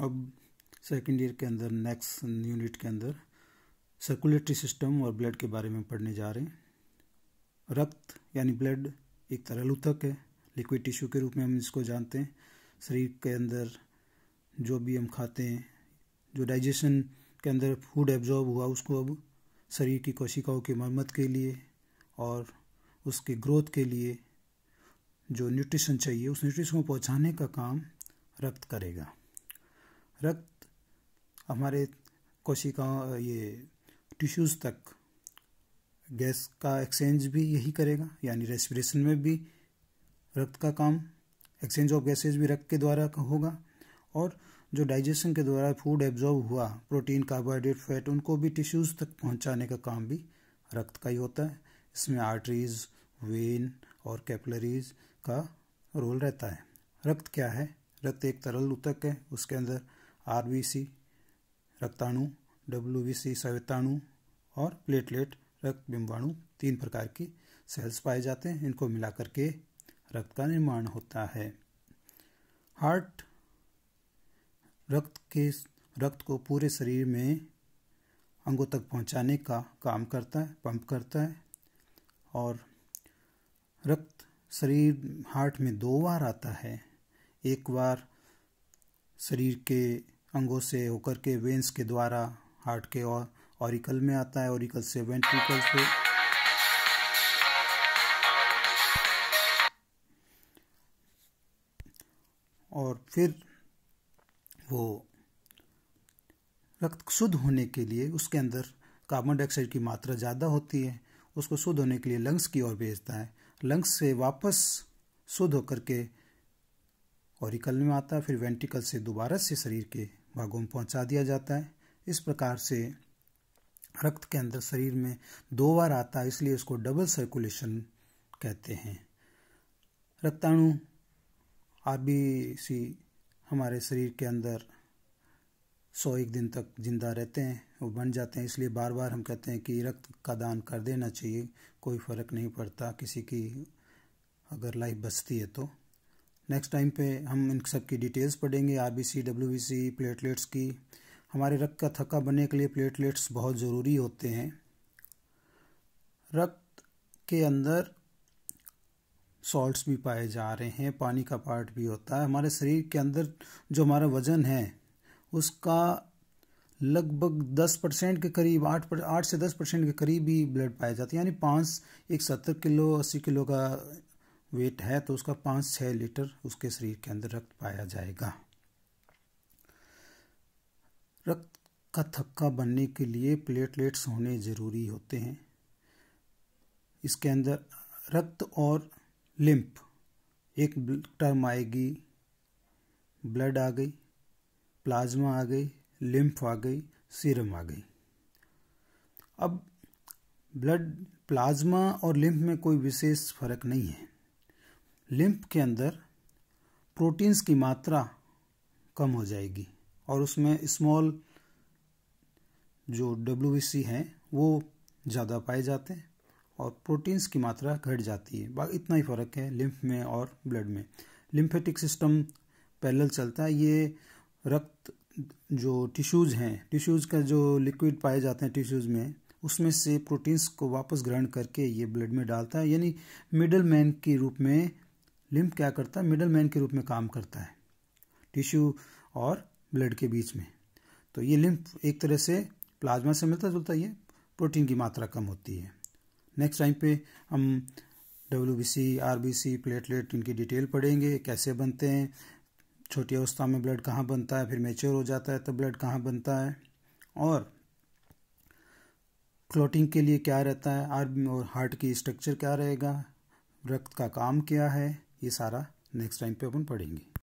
अब second year के अंदर नेक्स्ट यूनिट के अंदर सर्कुलेटरी सिस्टम और ब्लड के बारे में पढ़ने जा रहे हैं रक्त यानी ब्लड एक तरल उतक है लिक्विड टिश्यू के रूप में हम इसको जानते हैं शरीर के अंदर जो भी हम खाते हैं जो डाइजेशन के अंदर फूड एब्जॉर्ब हुआ उसको अब शरीर की कोशिकाओं की मरम्मत के लिए और उसके ग्रोथ के लिए जो न्यूट्रिशन चाहिए उस न्यूट्रिशन को पहुंचाने का काम रक्त करेगा रक्त हमारे कोशिकाओं ये टिश्यूज़ तक गैस का एक्सचेंज भी यही करेगा यानी रेस्पिरेशन में भी रक्त का काम एक्सचेंज ऑफ गैसेज भी रक्त के द्वारा होगा और जो डाइजेशन के द्वारा फूड एब्जॉर्ब हुआ प्रोटीन कार्बोहाइड्रेट फैट उनको भी टिश्यूज़ तक पहुंचाने का काम भी रक्त का ही होता है इसमें आर्टरीज वेन और कैपलरीज का रोल रहता है रक्त क्या है रक्त एक तरल ऊतक है उसके अंदर आर बी सी रक्ताणु डब्ल्यू बी सी सवेताणु और प्लेटलेट रक्त बिंबाणु तीन प्रकार के सेल्स पाए जाते हैं इनको मिलाकर के रक्त का निर्माण होता है हार्ट रक्त के रक्त को पूरे शरीर में अंगों तक पहुंचाने का काम करता है पंप करता है और रक्त शरीर हार्ट में दो बार आता है एक बार शरीर के अंगों से होकर के वेंस के द्वारा हार्ट के और ऑरिकल में आता है ऑरिकल से वेंट्रिकल से और फिर वो रक्त शुद्ध होने के लिए उसके अंदर कार्बन डाइऑक्साइड की मात्रा ज़्यादा होती है उसको शुद्ध होने के लिए लंग्स की ओर भेजता है लंग्स से वापस शुद्ध होकर के ऑरिकल में आता है फिर वेंटिकल से दोबारा से शरीर के भागों में पहुंचा दिया जाता है इस प्रकार से रक्त के अंदर शरीर में दो बार आता है इसलिए इसको डबल सर्कुलेशन कहते हैं रक्ताणु आरबी हमारे शरीर के अंदर सौ एक दिन तक जिंदा रहते हैं वो बन जाते हैं इसलिए बार बार हम कहते हैं कि रक्त का दान कर देना चाहिए कोई फ़र्क नहीं पड़ता किसी की अगर लाइफ बचती है तो नेक्स्ट टाइम पे हम इन सब की डिटेल्स पढ़ेंगे R B C W B C platelets की हमारे रक्त का थका बनने के लिए प्लेटलेट्स बहुत ज़रूरी होते हैं रक्त के अंदर सॉल्ट्स भी पाए जा रहे हैं पानी का पार्ट भी होता है हमारे शरीर के अंदर जो हमारा वज़न है उसका लगभग दस परसेंट के करीब आठ आठ से दस परसेंट के करीब ही ब्लड पाया जाता है यानी पाँच एक सत्तर किलो अस्सी किलो का वेट है तो उसका पाँच छः लीटर उसके शरीर के अंदर रक्त पाया जाएगा रक्त का थक्का बनने के लिए प्लेटलेट्स होने ज़रूरी होते हैं इसके अंदर रक्त और लिम्प एक टर्म आएगी ब्लड आ गई प्लाज्मा आ गई लिम्फ आ गई सीरम आ गई अब ब्लड प्लाज्मा और लिम्फ में कोई विशेष फर्क नहीं है लिम्फ के अंदर प्रोटीन्स की मात्रा कम हो जाएगी और उसमें स्मॉल जो डब्ल्यू हैं वो ज़्यादा पाए जाते हैं और प्रोटीन्स की मात्रा घट जाती है बाकी इतना ही फ़र्क है लिम्फ में और ब्लड में लिम्फेटिक सिस्टम पैरेलल चलता है ये रक्त जो टिश्यूज़ हैं टिश्यूज़ का जो लिक्विड पाए जाते हैं टिश्यूज़ में उसमें से प्रोटीन्स को वापस ग्रहण करके ये ब्लड में डालता है यानी मिडल मैन के रूप में लिम्फ क्या करता है मिडल मैन के रूप में काम करता है टिश्यू और ब्लड के बीच में तो ये लिम्फ एक तरह से प्लाज्मा से मिलता जुलता ये प्रोटीन की मात्रा कम होती है नेक्स्ट टाइम पे हम W B C R B C platelet इनकी डिटेल पढ़ेंगे कैसे बनते हैं छोटी अवस्था में ब्लड कहाँ बनता है फिर मेच्योर हो जाता है तब ब्लड कहाँ बनता है और क्लोटिंग के लिए क्या रहता है आर और हार्ट की स्ट्रक्चर क्या रहेगा रक्त का काम क्या है ये सारा नेक्स्ट टाइम पे अपन पढ़ेंगे